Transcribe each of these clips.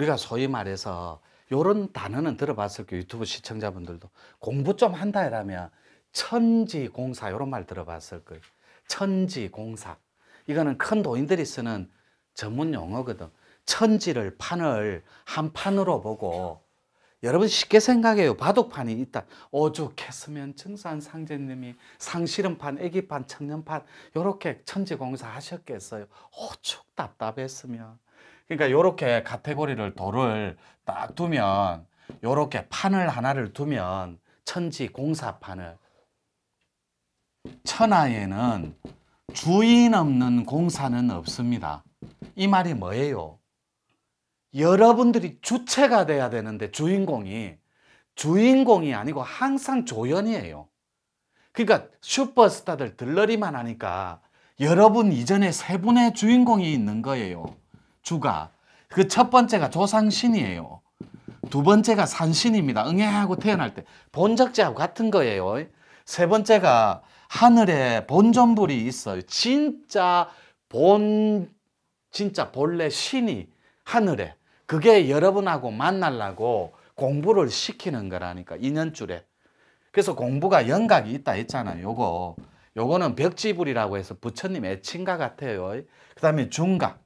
우리가 소위 말해서 요런 단어는 들어봤을 거예요. 유튜브 시청자분들도. 공부 좀 한다 이라면 천지공사 요런 말 들어봤을 거예요. 천지공사. 이거는 큰 도인들이 쓰는 전문 용어거든. 천지를 판을 한 판으로 보고 여러분 쉽게 생각해요. 바둑판이 있다. 오죽했으면 증산 상제님이 상실음판 애기판, 청년판 요렇게 천지공사 하셨겠어요. 오죽 답답했으면. 그러니까 이렇게 카테고리를 돌을 딱 두면 이렇게 판을 하나를 두면 천지 공사판을 천하에는 주인 없는 공사는 없습니다. 이 말이 뭐예요? 여러분들이 주체가 돼야 되는데 주인공이 주인공이 아니고 항상 조연이에요. 그러니까 슈퍼스타들 들러리만 하니까 여러분 이전에 세 분의 주인공이 있는 거예요. 주가 그 첫 번째가 조상신이에요. 두 번째가 산신입니다. 응애하고 태어날 때 본적지하고 같은 거예요. 세 번째가 하늘에 본전불이 있어요. 진짜 본 진짜 본래 신이 하늘에 그게 여러분하고 만날라고 공부를 시키는 거라니까 인년줄에 그래서 공부가 연각이 있다 했잖아요. 요거 요거는 벽지불이라고 해서 부처님 애칭가 같아요. 그 다음에 중각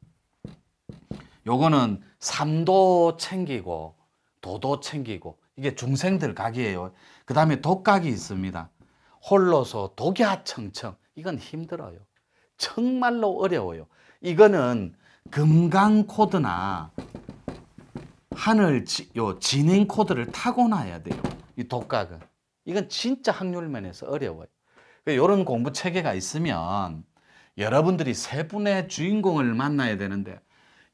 요거는 삼도 챙기고 도도 챙기고 이게 중생들 각이에요. 그 다음에 독각이 있습니다. 홀로서 독야청청 이건 힘들어요. 정말로 어려워요. 이거는 금강코드나 하늘 지, 요 진행 코드를 타고나야 돼요. 이 독각은 이건 진짜 확률면에서 어려워요. 이런 그 공부 체계가 있으면 여러분들이 세 분의 주인공을 만나야 되는데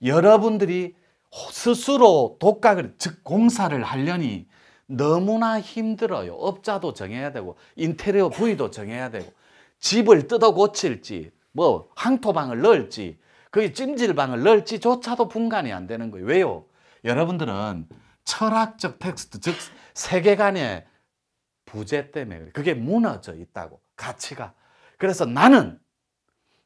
여러분들이 스스로 독학을 즉 공사를 하려니 너무나 힘들어요. 업자도 정해야 되고 인테리어 부위도 정해야 되고 집을 뜯어 고칠지 뭐황토방을 넣을지 거기 찜질방을 넣을지조차도 분간이 안 되는 거예요. 왜요? 여러분들은 철학적 텍스트 즉 세계관의 부재 때문에 그게 무너져 있다고 가치가 그래서 나는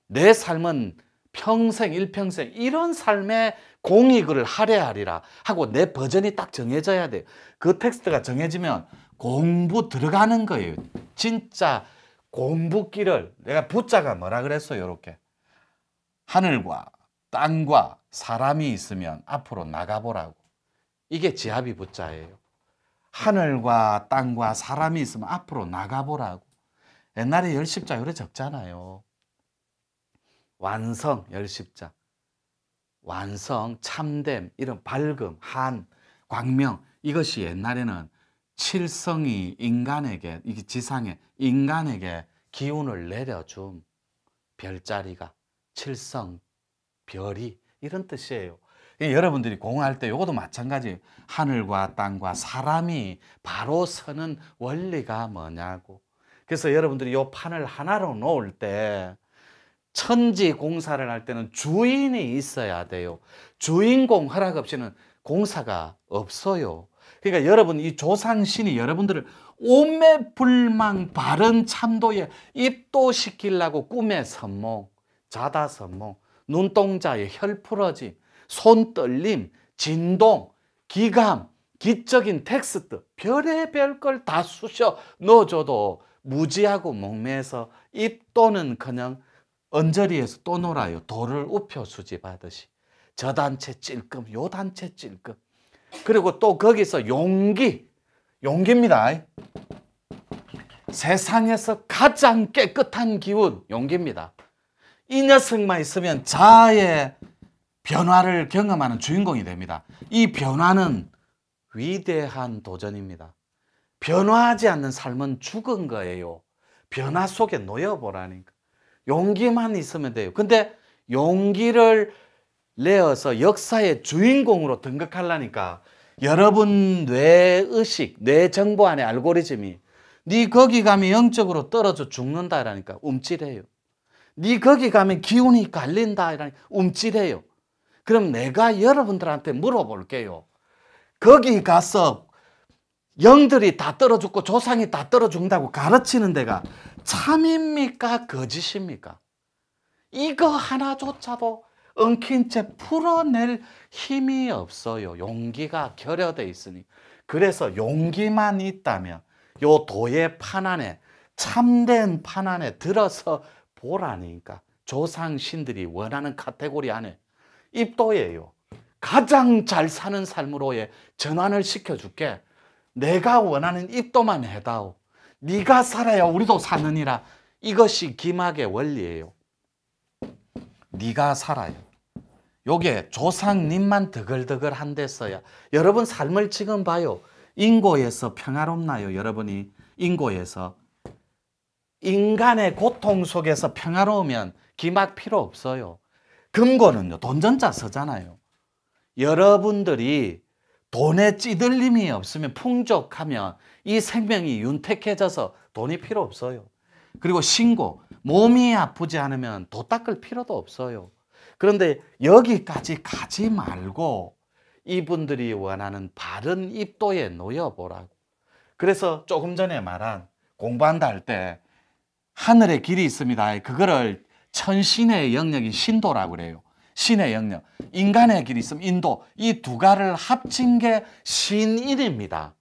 내 삶은 평생 일평생 이런 삶에 공익을 할애하리라 하고 내 버전이 딱 정해져야 돼요. 그 텍스트가 정해지면 공부 들어가는 거예요. 진짜 공부길을 내가 부자가 뭐라 그랬어 요렇게 하늘과 땅과 사람이 있으면 앞으로 나가보라고. 이게 지압이 부자예요. 하늘과 땅과 사람이 있으면 앞으로 나가보라고. 옛날에 열십자 요래 적잖아요. 완성, 열십자. 완성, 참됨, 이런 밝음, 한, 광명. 이것이 옛날에는 칠성이 인간에게, 이 지상에, 인간에게 기운을 내려준 별자리가, 칠성, 별이, 이런 뜻이에요. 여러분들이 공할 때 이것도 마찬가지 하늘과 땅과 사람이 바로 서는 원리가 뭐냐고. 그래서 여러분들이 이 판을 하나로 놓을 때 천지 공사를 할 때는 주인이 있어야 돼요. 주인공 허락 없이는 공사가 없어요. 그러니까 여러분 이 조상신이 여러분들을 오매불망 바른 참도에 입도시키려고 꿈의 선몽, 자다 선몽, 눈동자의 혈풀어짐, 손떨림, 진동, 기감, 기적인 텍스트 별의별 걸 다 쑤셔 넣어줘도 무지하고 몽매해서 입도는 그냥 언저리에서 또 놀아요. 돌을 우표 수집하듯이. 저 단체 찔끔, 요 단체 찔끔. 그리고 또 거기서 용기, 용기입니다. 세상에서 가장 깨끗한 기운, 용기입니다. 이 녀석만 있으면 자아의 변화를 경험하는 주인공이 됩니다. 이 변화는 위대한 도전입니다. 변화하지 않는 삶은 죽은 거예요. 변화 속에 놓여보라니까. 용기만 있으면 돼요. 근데 용기를 내어서 역사의 주인공으로 등극하려니까 여러분 뇌의식, 뇌정보 안에 알고리즘이 네 거기 가면 영적으로 떨어져 죽는다 이러니까 움찔해요. 네 거기 가면 기운이 갈린다 이러니까 움찔해요. 그럼 내가 여러분들한테 물어볼게요. 거기 가서 영들이 다 떨어죽고 조상이 다 떨어죽는다고 가르치는 데가 참입니까? 거짓입니까? 이거 하나조차도 엉킨 채 풀어낼 힘이 없어요. 용기가 결여돼 있으니. 그래서 용기만 있다면 요 도의 판안에 참된 판안에 들어서 보라니까 조상 신들이 원하는 카테고리 안에 입도예요. 가장 잘 사는 삶으로의 전환을 시켜줄게. 내가 원하는 입도만 해다오. 네가 살아야 우리도 사느니라. 이것이 기막의 원리예요. 네가 살아요. 요게 조상님만 드글드글한데서야 여러분 삶을 지금 봐요. 인고에서 평화롭나요? 여러분이 인고에서 인간의 고통 속에서 평화로우면 기막 필요 없어요. 금고는요. 돈전자 서잖아요. 여러분들이 돈에 찌들림이 없으면 풍족하면 이 생명이 윤택해져서 돈이 필요 없어요. 그리고 신고, 몸이 아프지 않으면 도 닦을 필요도 없어요. 그런데 여기까지 가지 말고 이분들이 원하는 바른 입도에 놓여보라고. 그래서 조금 전에 말한 공부한다 할 때 하늘의 길이 있습니다. 그거를 천신의 영역인 신도라고 그래요. 신의 영역, 인간의 길이 있으면 인도 이 두 가를 합친 게 신일입니다.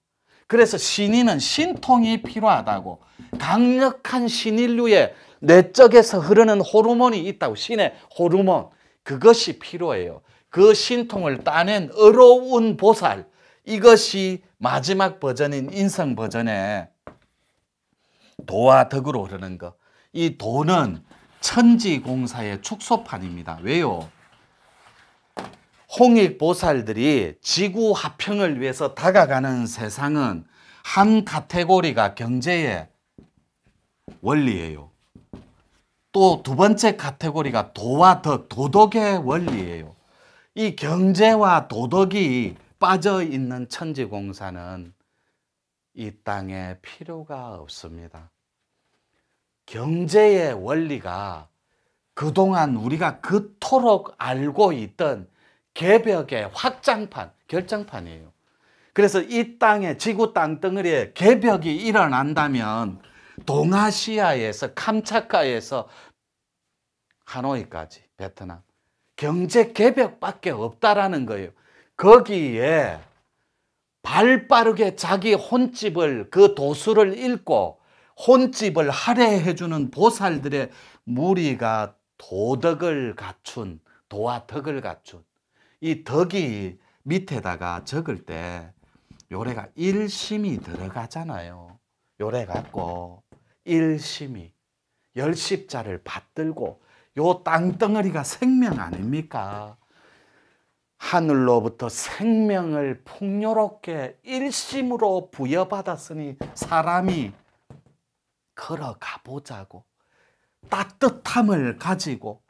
그래서 신인은 신통이 필요하다고 강력한 신인류의 내적에서 흐르는 호르몬이 있다고 신의 호르몬 그것이 필요해요. 그 신통을 따낸 어려운 보살 이것이 마지막 버전인 인성 버전의 도와 덕으로 흐르는 것. 이 도는 천지공사의 축소판입니다. 왜요? 홍익보살들이 지구 화평을 위해서 다가가는 세상은 한 카테고리가 경제의 원리예요. 또 두 번째 카테고리가 도와 더 도덕의 원리예요. 이 경제와 도덕이 빠져 있는 천지공사는 이 땅에 필요가 없습니다. 경제의 원리가 그동안 우리가 그토록 알고 있던 개벽의 확장판, 결정판이에요. 그래서 이 땅에 지구 땅덩어리에 개벽이 일어난다면 동아시아에서 캄차카에서 하노이까지 베트남 경제 개벽밖에 없다라는 거예요. 거기에 발빠르게 자기 혼집을 그 도수를 잃고 혼집을 할애해 주는 보살들의 무리가 도덕을 갖춘 도와 덕을 갖춘 이 덕이 밑에다가 적을 때 요래가 일심이 들어가잖아요. 요래 갖고 일심이 열십자를 받들고 요 땅덩어리가 생명 아닙니까? 하늘로부터 생명을 풍요롭게 일심으로 부여받았으니 사람이 걸어가 보자고 따뜻함을 가지고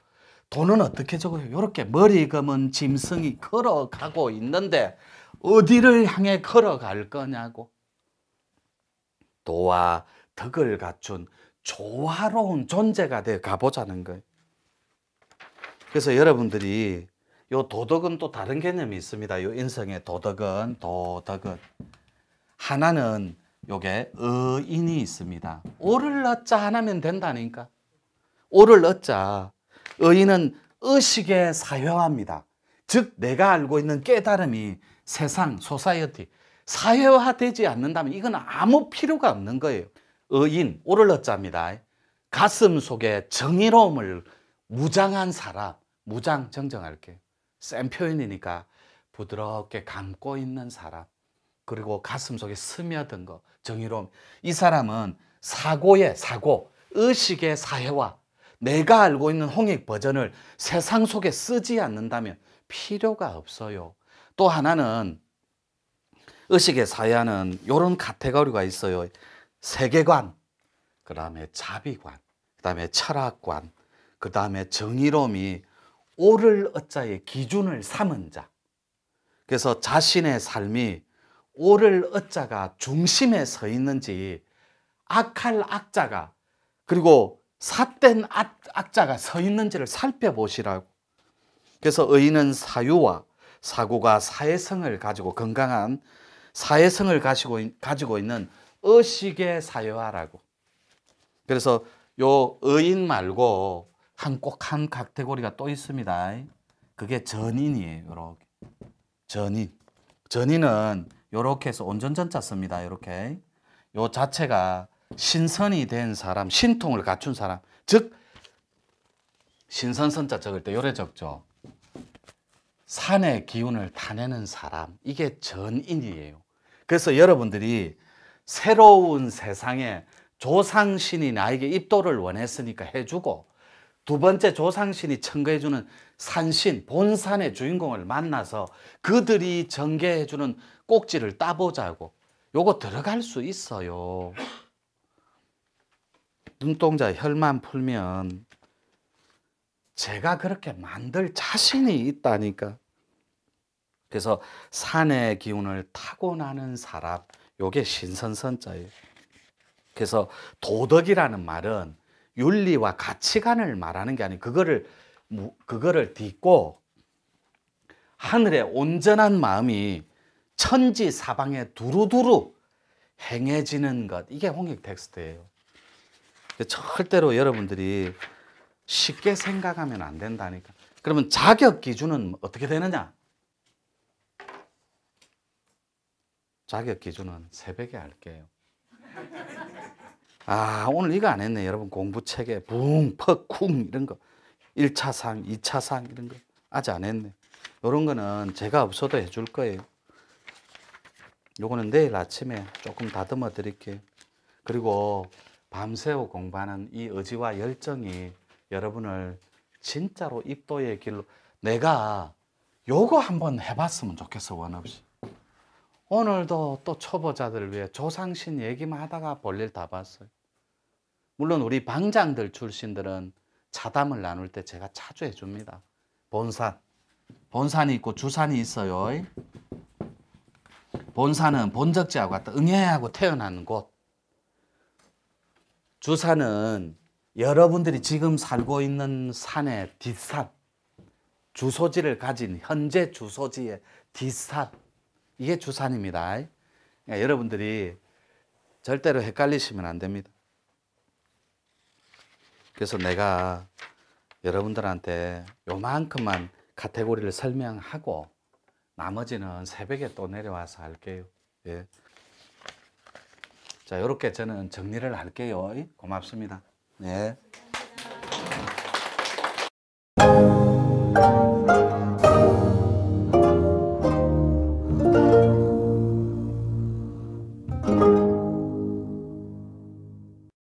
돈은 어떻게 적어요? 이렇게 머리 검은 짐승이 걸어가고 있는데 어디를 향해 걸어갈 거냐고. 도와 덕을 갖춘 조화로운 존재가 돼 가보자는 거예요. 그래서 여러분들이 요 도덕은 또 다른 개념이 있습니다. 요 인성의 도덕은 도덕은 하나는 요게 의인이 있습니다. 오를 얻자 하면 된다니까. 오를 얻자. 의인은 의식에 사회화합니다. 즉 내가 알고 있는 깨달음이 세상, 소사이어티, 사회화되지 않는다면 이건 아무 필요가 없는 거예요. 의인, 오를 어자입니다. 가슴 속에 정의로움을 무장한 사람, 무장 정정할게요. 센 표현이니까 부드럽게 감고 있는 사람, 그리고 가슴 속에 스며든 거, 정의로움. 이 사람은 사고의 사고, 의식의 사회화, 내가 알고 있는 홍익 버전을 세상 속에 쓰지 않는다면 필요가 없어요. 또 하나는 의식의 사야는 이런 카테고리가 있어요. 세계관, 그 다음에 자비관, 그 다음에 철학관, 그 다음에 정의로움이 오를 어자의 기준을 삼은 자. 그래서 자신의 삶이 오를 어자가 중심에 서 있는지 악할 악자가 그리고 삿된 악, 자가서 있는지를 살펴보시라고. 그래서 의인은 사유와 사고가 사회성을 가지고 건강한 사회성을 가지고, 가지고 있는 의식의 사유화라고. 그래서 요 의인 말고 한 꼭 한 카테고리가 또 있습니다. 그게 전인이에요. 요렇게. 전인. 전인은 요렇게 해서 온전전자 씁니다. 요렇게. 요 자체가 신선이 된 사람, 신통을 갖춘 사람, 즉 신선선자 적을 때 요래 적죠. 산의 기운을 타내는 사람, 이게 전인이에요. 그래서 여러분들이 새로운 세상에 조상신이 나에게 입도를 원했으니까 해주고 두 번째 조상신이 청거해주는 산신, 본산의 주인공을 만나서 그들이 전개해주는 꼭지를 따보자고 요거 들어갈 수 있어요. 눈동자 혈만 풀면 제가 그렇게 만들 자신이 있다니까. 그래서 산의 기운을 타고나는 사람, 요게 신선선자예요. 그래서 도덕이라는 말은 윤리와 가치관을 말하는 게 아니고 그거를 그거를 딛고 하늘의 온전한 마음이 천지 사방에 두루두루 행해지는 것 이게 홍익 텍스트예요. 절대로 여러분들이 쉽게 생각하면 안 된다니까. 그러면 자격 기준은 어떻게 되느냐? 자격 기준은 새벽에 할게요. 아, 오늘 이거 안 했네. 여러분 공부 책에 붕, 퍽, 쿵 이런 거. 1차 상, 2차 상 이런 거 아직 안 했네. 요런 거는 제가 없어도 해줄 거예요. 요거는 내일 아침에 조금 다듬어 드릴게요. 그리고 밤새워 공부하는 이 의지와 열정이 여러분을 진짜로 입도의 길로 내가 요거 한번 해봤으면 좋겠어 원 없이 오늘도 또 초보자들 을 위해 조상신 얘기만 하다가 볼일 다 봤어요 물론 우리 방장들 출신들은 자담을 나눌 때 제가 자주 해줍니다 본산 본산이 있고 주산이 있어요 본산은 본적지하고 응애하고 태어난 곳 주산은 여러분들이 지금 살고 있는 산의 뒷산, 주소지를 가진 현재 주소지의 뒷산, 이게 주산입니다. 그러니까 여러분들이 절대로 헷갈리시면 안 됩니다. 그래서 내가 여러분들한테 요만큼만 카테고리를 설명하고 나머지는 새벽에 또 내려와서 할게요. 예. 자, 이렇게 저는 정리를 할게요. 고맙습니다. 네.